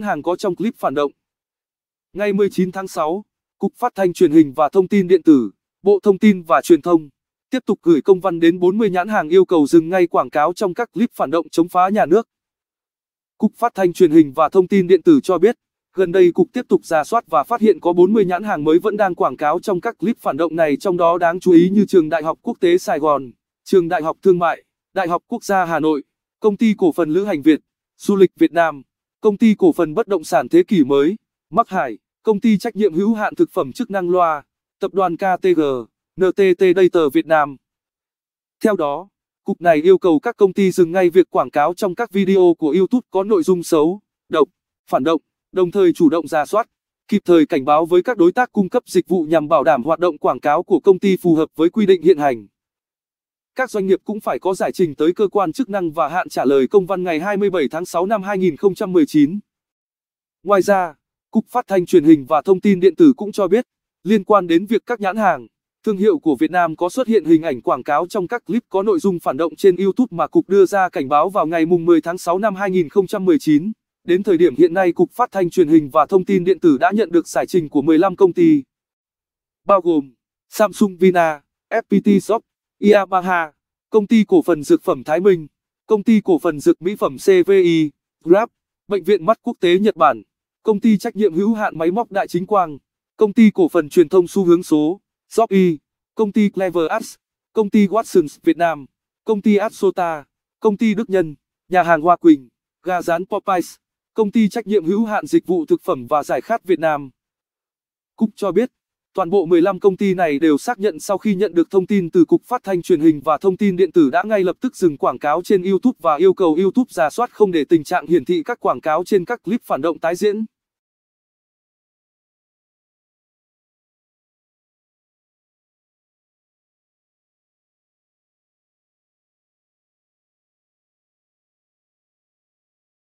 nhãn hàng có trong clip phản động. Ngày 19 tháng 6, Cục Phát thanh Truyền hình và Thông tin Điện tử, Bộ Thông tin và Truyền thông tiếp tục gửi công văn đến 40 nhãn hàng yêu cầu dừng ngay quảng cáo trong các clip phản động chống phá nhà nước. Cục Phát thanh Truyền hình và Thông tin Điện tử cho biết, gần đây Cục tiếp tục ra soát và phát hiện có 40 nhãn hàng mới vẫn đang quảng cáo trong các clip phản động này trong đó đáng chú ý như Trường Đại học Quốc tế Sài Gòn, Trường Đại học Thương mại, Đại học Quốc gia Hà Nội, Công ty Cổ phần Lữ hành Việt, Du lịch Việt Nam. Công ty cổ phần bất động sản thế kỷ mới, Mắc Hải, công ty trách nhiệm hữu hạn thực phẩm chức năng loa, tập đoàn KTG, NTT Data Việt Nam. Theo đó, cục này yêu cầu các công ty dừng ngay việc quảng cáo trong các video của YouTube có nội dung xấu, độc, phản động, đồng thời chủ động ra soát, kịp thời cảnh báo với các đối tác cung cấp dịch vụ nhằm bảo đảm hoạt động quảng cáo của công ty phù hợp với quy định hiện hành các doanh nghiệp cũng phải có giải trình tới cơ quan chức năng và hạn trả lời công văn ngày 27 tháng 6 năm 2019. Ngoài ra, Cục Phát thanh Truyền hình và Thông tin điện tử cũng cho biết, liên quan đến việc các nhãn hàng, thương hiệu của Việt Nam có xuất hiện hình ảnh quảng cáo trong các clip có nội dung phản động trên YouTube mà Cục đưa ra cảnh báo vào ngày 10 tháng 6 năm 2019. Đến thời điểm hiện nay, Cục Phát thanh Truyền hình và Thông tin điện tử đã nhận được giải trình của 15 công ty, bao gồm Samsung Vina, FPT Shop, Yamaha, công ty cổ phần dược phẩm Thái Minh, công ty cổ phần dược mỹ phẩm CVI, Grab, bệnh viện mắt quốc tế Nhật Bản, công ty trách nhiệm hữu hạn máy móc Đại Chính Quang, công ty cổ phần truyền thông xu hướng số, Shopee, công ty Clever Ads, công ty Watsons Việt Nam, công ty Asota, công ty Đức Nhân, nhà hàng Hoa Quỳnh, gà rán Popeyes, công ty trách nhiệm hữu hạn dịch vụ thực phẩm và giải khát Việt Nam. Cúc cho biết, Toàn bộ 15 công ty này đều xác nhận sau khi nhận được thông tin từ Cục Phát thanh Truyền hình và Thông tin điện tử đã ngay lập tức dừng quảng cáo trên YouTube và yêu cầu YouTube ra soát không để tình trạng hiển thị các quảng cáo trên các clip phản động tái diễn.